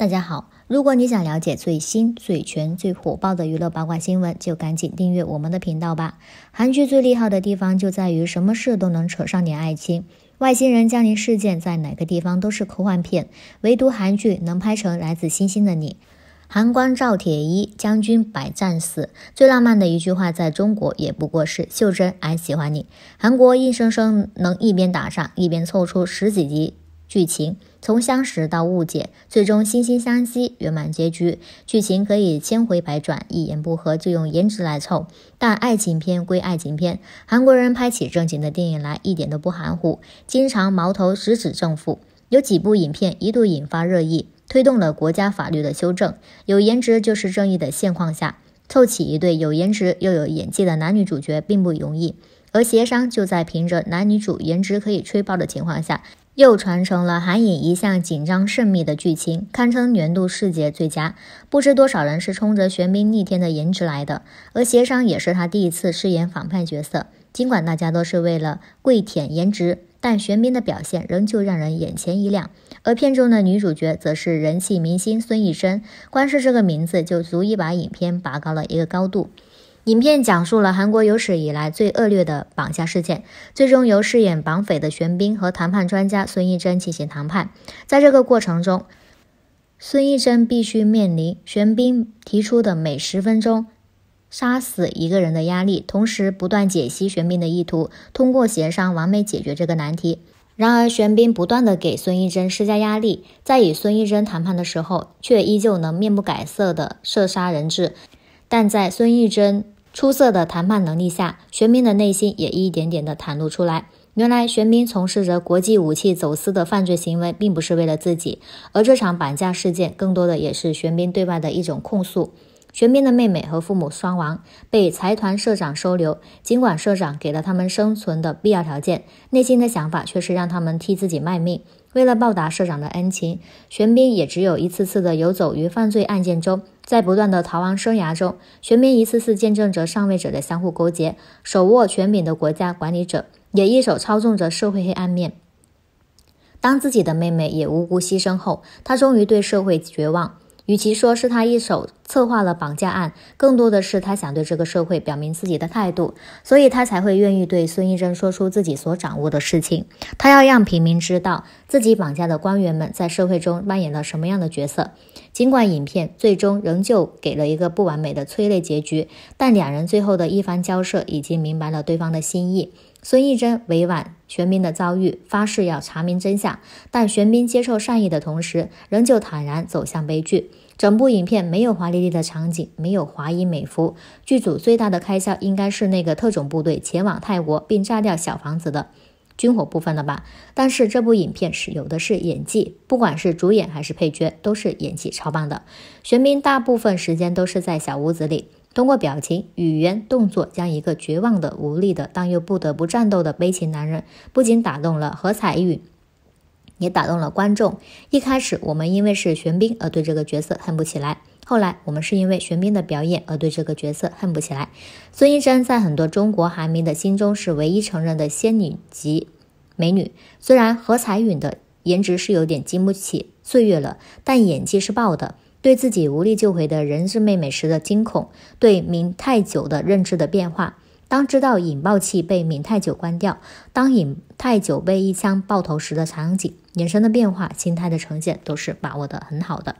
大家好，如果你想了解最新最全最火爆的娱乐八卦新闻，就赶紧订阅我们的频道吧。韩剧最厉害的地方就在于什么事都能扯上点爱情，外星人降临事件在哪个地方都是科幻片，唯独韩剧能拍成《来自星星的你》。韩光照铁衣，将军百战死，最浪漫的一句话在中国也不过是“秀珍，俺喜欢你”。韩国硬生生能一边打仗一边凑出十几集。剧情从相识到误解，最终惺惺相惜，圆满结局。剧情可以千回百转，一言不合就用颜值来凑。但爱情片归爱情片，韩国人拍起正经的电影来一点都不含糊，经常矛头直指政府。有几部影片一度引发热议，推动了国家法律的修正。有颜值就是正义的现况下，凑起一对有颜值又有演技的男女主角并不容易，而协商就在凭着男女主颜值可以吹爆的情况下。又传承了韩影一向紧张慎密的剧情，堪称年度世界最佳。不知多少人是冲着玄彬逆天的颜值来的，而协商也是他第一次饰演反派角色。尽管大家都是为了跪舔颜值，但玄彬的表现仍旧让人眼前一亮。而片中的女主角则是人气明星孙艺珍，光是这个名字就足以把影片拔高了一个高度。影片讲述了韩国有史以来最恶劣的绑架事件，最终由饰演绑匪的玄彬和谈判专家孙艺珍进行谈判。在这个过程中，孙艺珍必须面临玄彬提出的每十分钟杀死一个人的压力，同时不断解析玄彬的意图，通过协商完美解决这个难题。然而，玄彬不断地给孙艺珍施加压力，在与孙艺珍谈判的时候，却依旧能面不改色地射杀人质。但在孙艺珍出色的谈判能力下，玄彬的内心也一点点的袒露出来。原来，玄彬从事着国际武器走私的犯罪行为，并不是为了自己，而这场绑架事件，更多的也是玄彬对外的一种控诉。玄彬的妹妹和父母双亡，被财团社长收留。尽管社长给了他们生存的必要条件，内心的想法却是让他们替自己卖命。为了报答社长的恩情，玄彬也只有一次次的游走于犯罪案件中。在不断的逃亡生涯中，玄彬一次次见证着上位者的相互勾结，手握权柄的国家管理者也一手操纵着社会黑暗面。当自己的妹妹也无辜牺牲后，他终于对社会绝望。与其说是他一手策划了绑架案，更多的是他想对这个社会表明自己的态度，所以他才会愿意对孙艺珍说出自己所掌握的事情。他要让平民知道自己绑架的官员们在社会中扮演了什么样的角色。尽管影片最终仍旧给了一个不完美的催泪结局，但两人最后的一番交涉已经明白了对方的心意。孙艺珍委婉，玄彬的遭遇发誓要查明真相，但玄彬接受善意的同时，仍旧坦然走向悲剧。整部影片没有华丽丽的场景，没有华衣美服，剧组最大的开销应该是那个特种部队前往泰国并炸掉小房子的。军火部分的吧，但是这部影片是有的是演技，不管是主演还是配角，都是演技超棒的。玄彬大部分时间都是在小屋子里，通过表情、语言、动作，将一个绝望的、无力的，但又不得不战斗的悲情男人，不仅打动了何彩玉，也打动了观众。一开始我们因为是玄彬而对这个角色恨不起来。后来我们是因为玄彬的表演而对这个角色恨不起来。孙艺珍在很多中国韩迷的心中是唯一承认的仙女级美女。虽然何彩允的颜值是有点经不起岁月了，但演技是爆的。对自己无力救回的人质妹妹时的惊恐，对闵太久的认知的变化，当知道引爆器被闵太久关掉，当尹太久被一枪爆头时的场景，眼神的变化，心态的呈现都是把握的很好的。